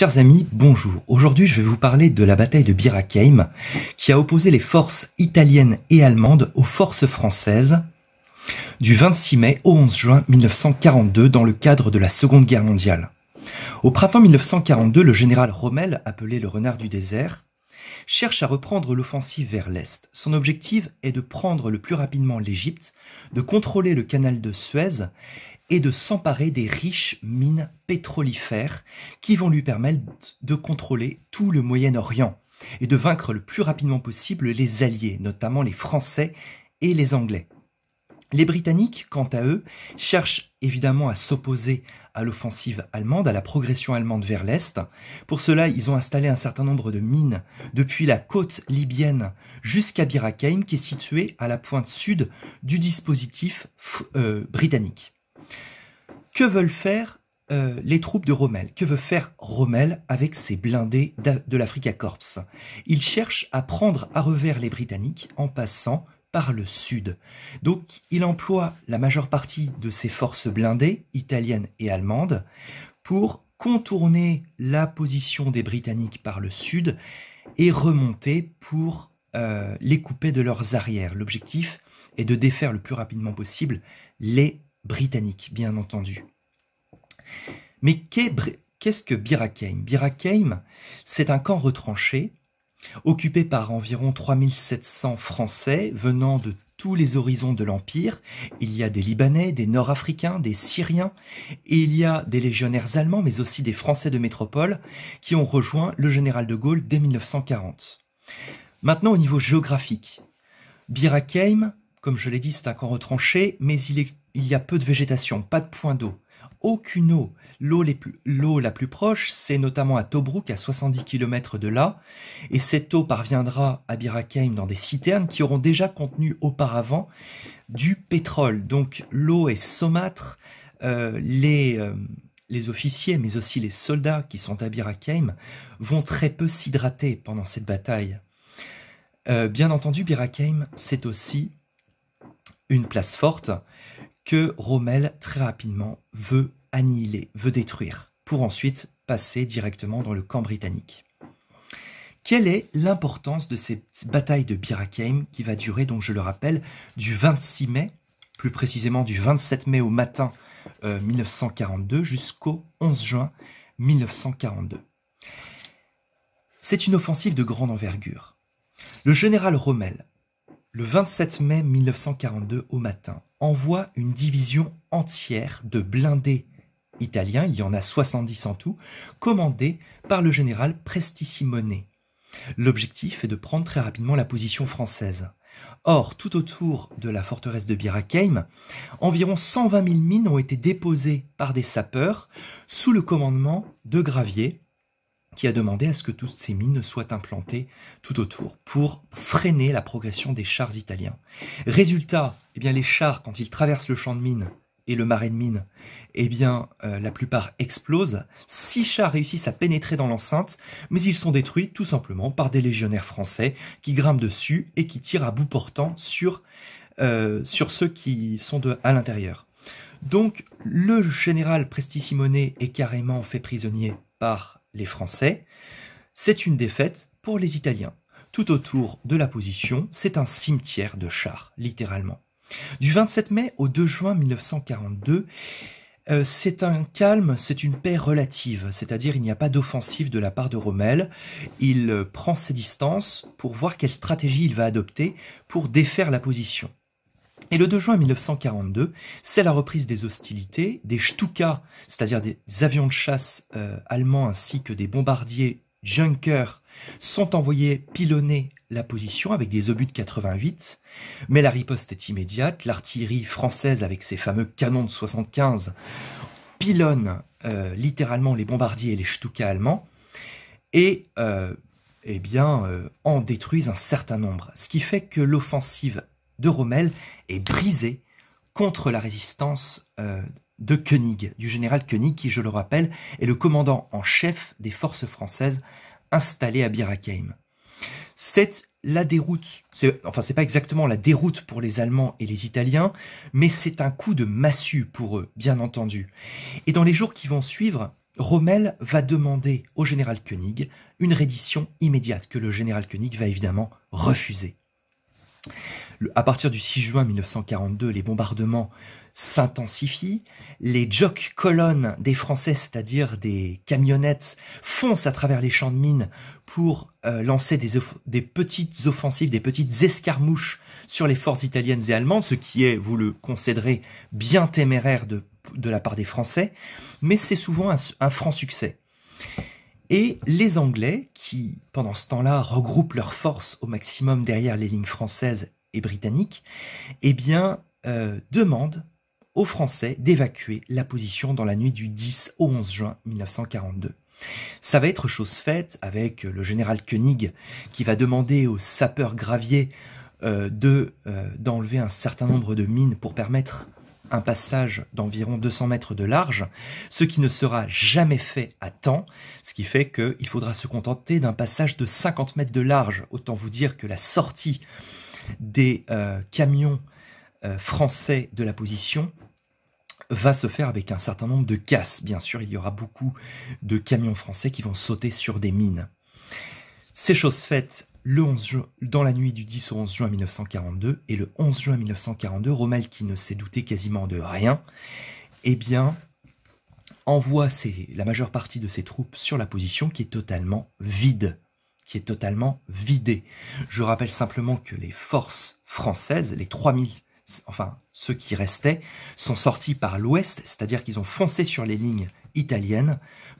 Chers amis, bonjour. Aujourd'hui, je vais vous parler de la bataille de Birakeim, qui a opposé les forces italiennes et allemandes aux forces françaises du 26 mai au 11 juin 1942 dans le cadre de la Seconde Guerre mondiale. Au printemps 1942, le général Rommel, appelé le renard du désert, cherche à reprendre l'offensive vers l'Est. Son objectif est de prendre le plus rapidement l'Égypte, de contrôler le canal de Suez et de s'emparer des riches mines pétrolifères qui vont lui permettre de contrôler tout le Moyen-Orient et de vaincre le plus rapidement possible les Alliés, notamment les Français et les Anglais. Les Britanniques, quant à eux, cherchent évidemment à s'opposer à l'offensive allemande, à la progression allemande vers l'Est. Pour cela, ils ont installé un certain nombre de mines depuis la côte libyenne jusqu'à Birakeim, qui est située à la pointe sud du dispositif euh, britannique. Que veulent faire euh, les troupes de Rommel Que veut faire Rommel avec ses blindés de l'Africa Corps Il cherche à prendre à revers les Britanniques en passant par le sud. Donc il emploie la majeure partie de ses forces blindées, italiennes et allemandes, pour contourner la position des Britanniques par le sud et remonter pour euh, les couper de leurs arrières. L'objectif est de défaire le plus rapidement possible les britannique, bien entendu. Mais qu'est-ce que Birakeim Birakeim, c'est un camp retranché, occupé par environ 3700 Français venant de tous les horizons de l'Empire. Il y a des Libanais, des Nord-Africains, des Syriens, et il y a des légionnaires allemands, mais aussi des Français de métropole, qui ont rejoint le général de Gaulle dès 1940. Maintenant, au niveau géographique, Birakeim, comme je l'ai dit, c'est un camp retranché, mais il est il y a peu de végétation, pas de point d'eau. Aucune eau. L'eau la plus proche, c'est notamment à Tobrouk, à 70 km de là, et cette eau parviendra à Birakeim dans des citernes qui auront déjà contenu auparavant du pétrole. Donc l'eau est saumâtre, euh, euh, les, officiers, mais aussi les soldats qui sont à Birakeim, vont très peu s'hydrater pendant cette bataille. Euh, bien entendu, Birakeim, c'est aussi une place forte que Rommel très rapidement veut annihiler, veut détruire, pour ensuite passer directement dans le camp britannique. Quelle est l'importance de cette bataille de Birakeim qui va durer, donc je le rappelle, du 26 mai, plus précisément du 27 mai au matin 1942 euh, jusqu'au 11 juin 1942 C'est une offensive de grande envergure. Le général Rommel le 27 mai 1942 au matin, envoie une division entière de blindés italiens, il y en a 70 en tout, commandés par le général Prestissimonet. L'objectif est de prendre très rapidement la position française. Or, tout autour de la forteresse de Birakeim, environ 120 000 mines ont été déposées par des sapeurs sous le commandement de Gravier, qui a demandé à ce que toutes ces mines soient implantées tout autour pour freiner la progression des chars italiens. Résultat, eh bien, les chars, quand ils traversent le champ de mines et le marais de mines, eh bien, euh, la plupart explosent. Six chars réussissent à pénétrer dans l'enceinte, mais ils sont détruits tout simplement par des légionnaires français qui grimpent dessus et qui tirent à bout portant sur, euh, sur ceux qui sont à l'intérieur. Donc, le général Prestisimone est carrément fait prisonnier par les Français. C'est une défaite pour les Italiens. Tout autour de la position, c'est un cimetière de chars, littéralement. Du 27 mai au 2 juin 1942, euh, c'est un calme, c'est une paix relative, c'est-à-dire il n'y a pas d'offensive de la part de Rommel. Il prend ses distances pour voir quelle stratégie il va adopter pour défaire la position. Et le 2 juin 1942, c'est la reprise des hostilités, des Stuka, c'est-à-dire des avions de chasse euh, allemands ainsi que des bombardiers Junkers, sont envoyés pilonner la position avec des obus de 88, mais la riposte est immédiate, l'artillerie française avec ses fameux canons de 75 pilonne euh, littéralement les bombardiers et les Stuka allemands, et euh, eh bien, en détruisent un certain nombre. Ce qui fait que l'offensive de Rommel est brisé contre la résistance euh, de Koenig, du général Koenig, qui, je le rappelle, est le commandant en chef des forces françaises installées à Birakeim. C'est la déroute, enfin c'est pas exactement la déroute pour les Allemands et les Italiens, mais c'est un coup de massue pour eux, bien entendu. Et dans les jours qui vont suivre, Rommel va demander au général Koenig une reddition immédiate que le général Koenig va évidemment refuser à partir du 6 juin 1942, les bombardements s'intensifient, les jocks colonnes des Français, c'est-à-dire des camionnettes, foncent à travers les champs de mines pour euh, lancer des, petites offensives, des petites escarmouches sur les forces italiennes et allemandes, ce qui est, vous le concéderez, bien téméraire de, la part des Français, mais c'est souvent un franc succès. Et les Anglais, qui pendant ce temps-là regroupent leurs forces au maximum derrière les lignes françaises et britanniques, eh bien, euh, demandent aux Français d'évacuer la position dans la nuit du 10 au 11 juin 1942. Ça va être chose faite avec euh, le général Koenig qui va demander aux sapeurs graviers euh, de d'enlever un certain nombre de mines pour permettre un passage d'environ 200 mètres de large, ce qui ne sera jamais fait à temps, ce qui fait qu'il faudra se contenter d'un passage de 50 mètres de large. Autant vous dire que la sortie des euh, camions euh, français de la position va se faire avec un certain nombre de casses. Bien sûr, il y aura beaucoup de camions français qui vont sauter sur des mines. Ces choses faites le 11 juin, dans la nuit du 10 au 11 juin 1942, et le 11 juin 1942, Rommel, qui ne s'est douté quasiment de rien, eh bien, envoie la majeure partie de ses troupes sur la position qui est totalement vide, qui est totalement vidée. Je rappelle simplement que les forces françaises, les 3000, enfin ceux qui restaient, sont sortis par l'ouest, c'est-à-dire qu'ils ont foncé sur les lignes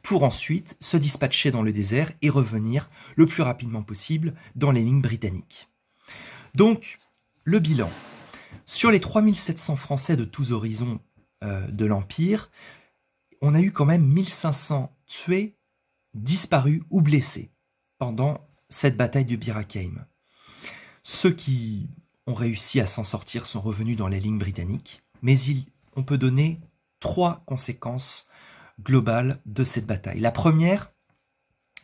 pour ensuite se dispatcher dans le désert et revenir le plus rapidement possible dans les lignes britanniques. Donc, le bilan. Sur les 3700 Français de tous horizons euh, de l'Empire, on a eu quand même 1500 tués, disparus ou blessés pendant cette bataille du Birakeim. Ceux qui ont réussi à s'en sortir sont revenus dans les lignes britanniques, mais on peut donner trois conséquences globale de cette bataille. La première,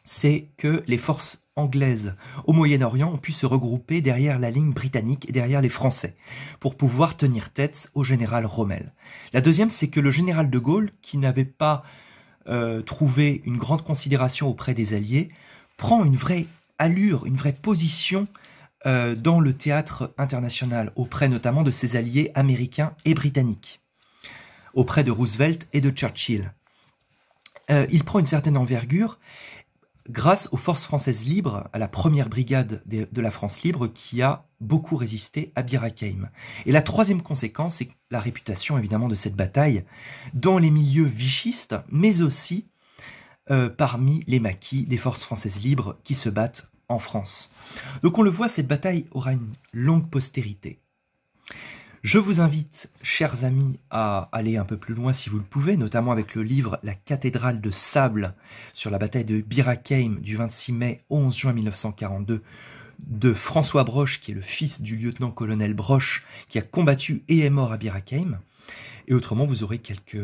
c'est que les forces anglaises au Moyen-Orient ont pu se regrouper derrière la ligne britannique et derrière les Français pour pouvoir tenir tête au général Rommel. La deuxième, c'est que le général de Gaulle, qui n'avait pas euh, trouvé une grande considération auprès des Alliés, prend une vraie allure, une vraie position euh, dans le théâtre international, auprès notamment de ses alliés américains et britanniques, auprès de Roosevelt et de Churchill. Euh, il prend une certaine envergure grâce aux forces françaises libres, à la première brigade de, la France libre qui a beaucoup résisté à Bir Hakeim. Et la troisième conséquence, c'est la réputation évidemment de cette bataille dans les milieux vichistes, mais aussi euh, parmi les maquis des forces françaises libres qui se battent en France. Donc on le voit, cette bataille aura une longue postérité. Je vous invite, chers amis, à aller un peu plus loin si vous le pouvez, notamment avec le livre La cathédrale de sable sur la bataille de Birakeim du 26 mai 11 juin 1942 de François Broche, qui est le fils du lieutenant-colonel Broche, qui a combattu et est mort à Birakeim. Et autrement, vous aurez quelques,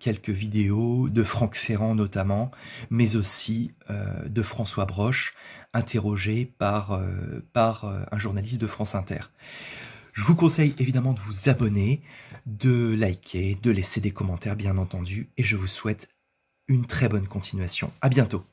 quelques vidéos de Franck Ferrand notamment, mais aussi euh, de François Broche, interrogé par, euh, par euh, un journaliste de France Inter. Je vous conseille évidemment de vous abonner, de liker, de laisser des commentaires bien entendu, et je vous souhaite une très bonne continuation. À bientôt.